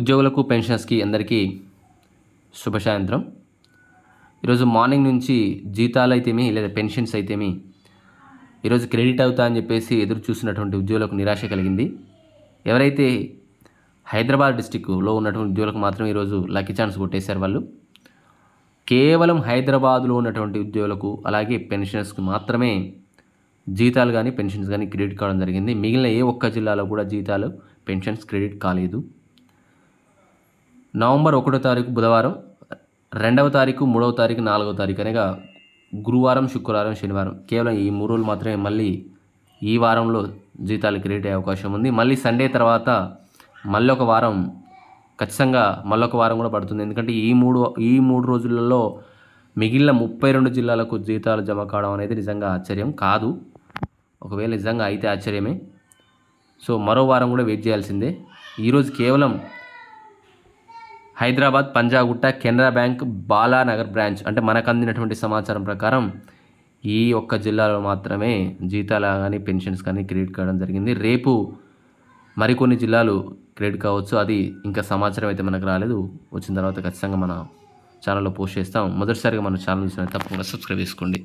ఉద్యోగులకు పెన్షనర్స్కి అందరికీ శుభ సాయంత్రం ఈరోజు మార్నింగ్ నుంచి జీతాలు అయితేమి లేదా పెన్షన్స్ అయితేమి ఈరోజు క్రెడిట్ అవుతా అని చెప్పేసి ఎదురు చూసినటువంటి ఉద్యోగులకు నిరాశ కలిగింది ఎవరైతే హైదరాబాద్ డిస్టిక్లో ఉన్నటువంటి ఉద్యోగులకు మాత్రమే ఈరోజు లక్కీ ఛాన్స్ కొట్టేశారు వాళ్ళు కేవలం హైదరాబాద్లో ఉన్నటువంటి ఉద్యోగులకు అలాగే పెన్షనర్స్కి మాత్రమే జీతాలు కానీ పెన్షన్స్ కానీ క్రెడిట్ కావడం జరిగింది మిగిలిన ఏ ఒక్క జిల్లాలో కూడా జీతాలు పెన్షన్స్ క్రెడిట్ కాలేదు నవంబర్ ఒకటో తారీఖు బుధవారం రెండవ తారీఖు మూడవ తారీఖు నాలుగవ తారీఖు అనగా గురువారం శుక్రవారం శనివారం కేవలం ఈ మూడు రోజులు మాత్రమే మళ్ళీ ఈ వారంలో జీతాలు క్రియేట్ అయ్యే అవకాశం ఉంది మళ్ళీ సండే తర్వాత మళ్ళీ ఒక వారం ఖచ్చితంగా మళ్ళొక వారం కూడా పడుతుంది ఎందుకంటే ఈ మూడు ఈ మూడు రోజులలో మిగిలిన ముప్పై రెండు జిల్లాలకు జీతాలు జమ కావడం అనేది నిజంగా ఆశ్చర్యం కాదు ఒకవేళ నిజంగా అయితే ఆశ్చర్యమే సో మరో వారం కూడా వెయిట్ చేయాల్సిందే ఈరోజు కేవలం హైదరాబాద్ పంజాగుట్ట కెనరా బ్యాంక్ బాలానగర్ బ్రాంచ్ అంటే మనకు అందినటువంటి సమాచారం ప్రకారం ఈ ఒక్క జిల్లాలో మాత్రమే జీతాల కానీ పెన్షన్స్ కానీ క్రెడిట్ కావడం జరిగింది రేపు మరికొన్ని జిల్లాలు క్రెడిట్ కావచ్చు అది ఇంకా సమాచారం అయితే మనకు రాలేదు వచ్చిన తర్వాత ఖచ్చితంగా మన ఛానల్లో పోస్ట్ చేస్తాం మొదటిసారిగా మన ఛానల్ చూసిన తప్పకుండా సబ్స్క్రైబ్ చేసుకోండి